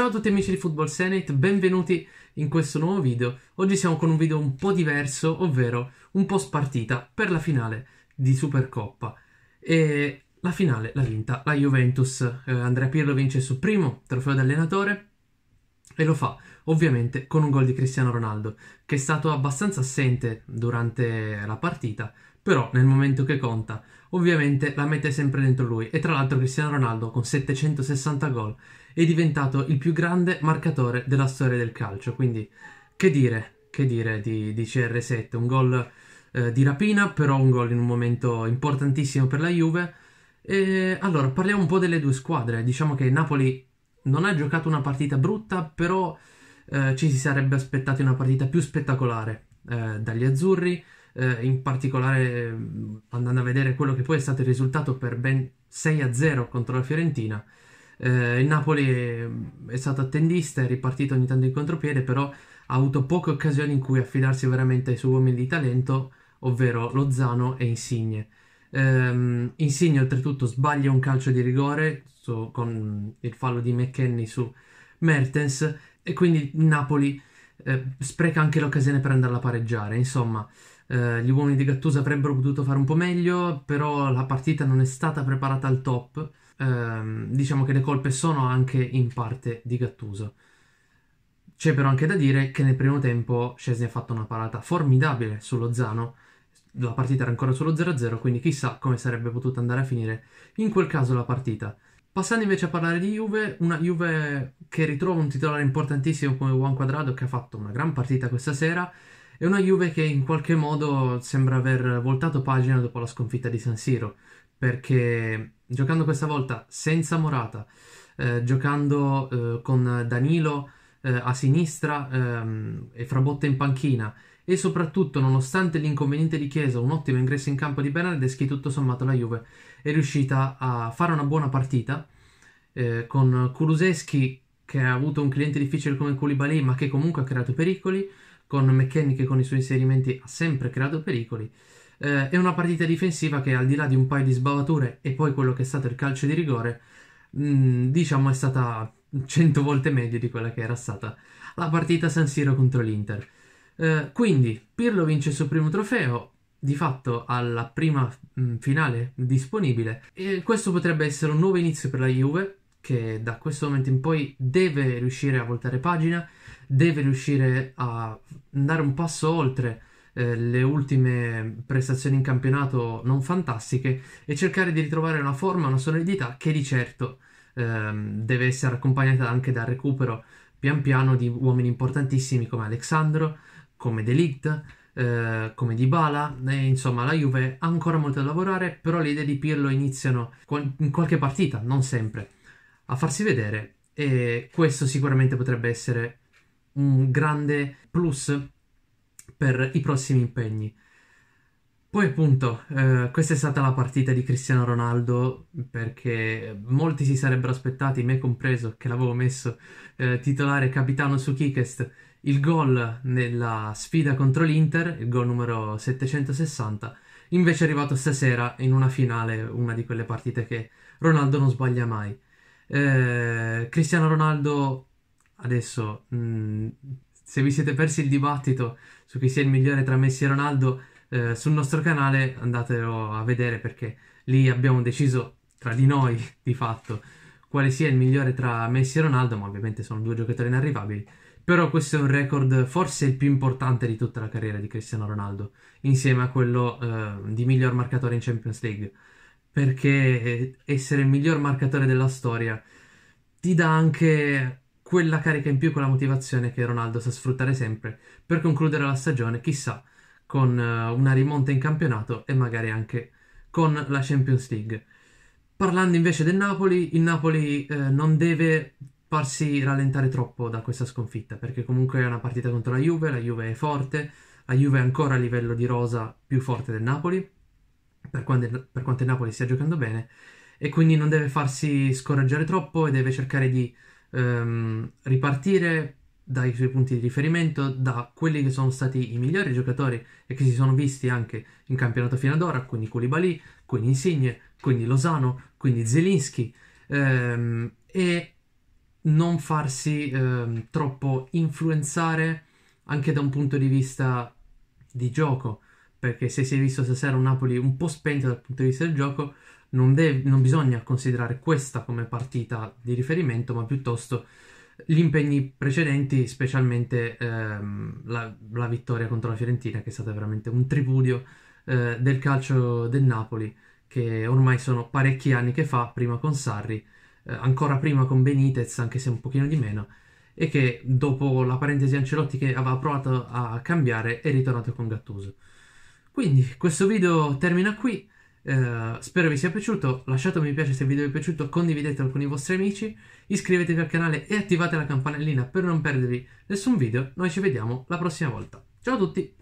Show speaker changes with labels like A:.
A: Ciao a tutti amici di Football Senate, benvenuti in questo nuovo video. Oggi siamo con un video un po' diverso, ovvero un po' spartita per la finale di Supercoppa. E la finale l'ha vinta la Juventus. Eh, Andrea Pirlo vince il suo primo trofeo d'allenatore e lo fa ovviamente con un gol di Cristiano Ronaldo, che è stato abbastanza assente durante la partita, però nel momento che conta ovviamente la mette sempre dentro lui. E tra l'altro Cristiano Ronaldo con 760 gol è diventato il più grande marcatore della storia del calcio. Quindi, che dire, che dire di, di CR7? Un gol eh, di rapina, però un gol in un momento importantissimo per la Juve. E, allora, parliamo un po' delle due squadre. Diciamo che Napoli non ha giocato una partita brutta, però eh, ci si sarebbe aspettati una partita più spettacolare eh, dagli azzurri. Eh, in particolare andando a vedere quello che poi è stato il risultato per ben 6-0 contro la Fiorentina, eh, il Napoli è stato attendista, è ripartito ogni tanto in contropiede, però ha avuto poche occasioni in cui affidarsi veramente ai suoi uomini di talento, ovvero Lozano e Insigne. Um, Insigne oltretutto sbaglia un calcio di rigore su, con il fallo di McKenny su Mertens e quindi Napoli eh, spreca anche l'occasione per andarla a pareggiare. Insomma, eh, gli uomini di Gattuso avrebbero potuto fare un po' meglio, però la partita non è stata preparata al top ehm, diciamo che le colpe sono anche in parte di Gattuso. C'è però anche da dire che nel primo tempo Scesni ha fatto una parata formidabile sullo Zano, la partita era ancora sullo 0-0, quindi chissà come sarebbe potuta andare a finire in quel caso la partita. Passando invece a parlare di Juve, una Juve che ritrova un titolare importantissimo come Juan Quadrado che ha fatto una gran partita questa sera è una Juve che in qualche modo sembra aver voltato pagina dopo la sconfitta di San Siro, perché giocando questa volta senza Morata, eh, giocando eh, con Danilo eh, a sinistra ehm, e Frabotta in panchina, e soprattutto nonostante l'inconveniente di Chiesa, un ottimo ingresso in campo di Bernardeschi, tutto sommato la Juve è riuscita a fare una buona partita eh, con Kuluseschi che ha avuto un cliente difficile come Koulibaly ma che comunque ha creato pericoli, con McKennie che con i suoi inserimenti ha sempre creato pericoli. Eh, è una partita difensiva che al di là di un paio di sbavature e poi quello che è stato il calcio di rigore, mh, mm, diciamo è stata 100 volte meglio di quella che era stata la partita San Siro contro l'Inter. Eh, quindi Pirlo vince il suo primo trofeo, di fatto alla prima mh, mm, finale disponibile e questo potrebbe essere un nuovo inizio per la Juve che da questo momento in poi deve riuscire a voltare pagina deve riuscire a andare un passo oltre eh, le ultime prestazioni in campionato non fantastiche e cercare di ritrovare una forma, una solidità che di certo ehm, deve essere accompagnata anche dal recupero pian piano di uomini importantissimi come Alexandro, come Delict, eh, come Dybala, e insomma la Juve ha ancora molto da lavorare, però le idee di Pirlo iniziano in qualche partita, non sempre, a farsi vedere e questo sicuramente potrebbe essere un grande plus per i prossimi impegni. Poi appunto, eh, questa è stata la partita di Cristiano Ronaldo perché molti si sarebbero aspettati, me compreso, che l'avevo messo eh, titolare capitano su Kikest, il gol nella sfida contro l'Inter, il gol numero 760, invece è arrivato stasera in una finale, una di quelle partite che Ronaldo non sbaglia mai. Eh, Cristiano Ronaldo Adesso, mh, mm, se vi siete persi il dibattito su chi sia il migliore tra Messi e Ronaldo, eh, sul nostro canale andatelo a vedere perché lì abbiamo deciso tra di noi, di fatto, quale sia il migliore tra Messi e Ronaldo, ma ovviamente sono due giocatori inarrivabili. Però questo è un record forse il più importante di tutta la carriera di Cristiano Ronaldo, insieme a quello eh, di miglior marcatore in Champions League, perché eh, essere il miglior marcatore della storia ti dà anche quella carica in più, quella motivazione che Ronaldo sa sfruttare sempre per concludere la stagione, chissà, con eh, una rimonta in campionato e magari anche con la Champions League. Parlando invece del Napoli, il Napoli eh, non deve farsi rallentare troppo da questa sconfitta, perché comunque è una partita contro la Juve, la Juve è forte, la Juve è ancora a livello di rosa più forte del Napoli, per quanto, per quanto il Napoli stia giocando bene, e quindi non deve farsi scoraggiare troppo e deve cercare di ehm, ripartire dai suoi punti di riferimento, da quelli che sono stati i migliori giocatori e che si sono visti anche in campionato fino ad ora, quindi Koulibaly, quindi Insigne, quindi Lozano, quindi Zelinski, ehm, e non farsi ehm, troppo influenzare anche da un punto di vista di gioco, perché se si è visto stasera un Napoli un po' spento dal punto di vista del gioco, non, deve, non bisogna considerare questa come partita di riferimento, ma piuttosto gli impegni precedenti, specialmente ehm, la, la, vittoria contro la Fiorentina, che è stata veramente un tripudio eh, del calcio del Napoli, che ormai sono parecchi anni che fa, prima con Sarri, eh, ancora prima con Benitez, anche se un pochino di meno, e che dopo la parentesi Ancelotti che aveva provato a cambiare è ritornato con Gattuso. Quindi questo video termina qui. Eh, spero vi sia piaciuto, lasciate un mi piace se il video vi è piaciuto, condividetelo con i vostri amici, iscrivetevi al canale e attivate la campanellina per non perdervi nessun video. Noi ci vediamo la prossima volta. Ciao a tutti!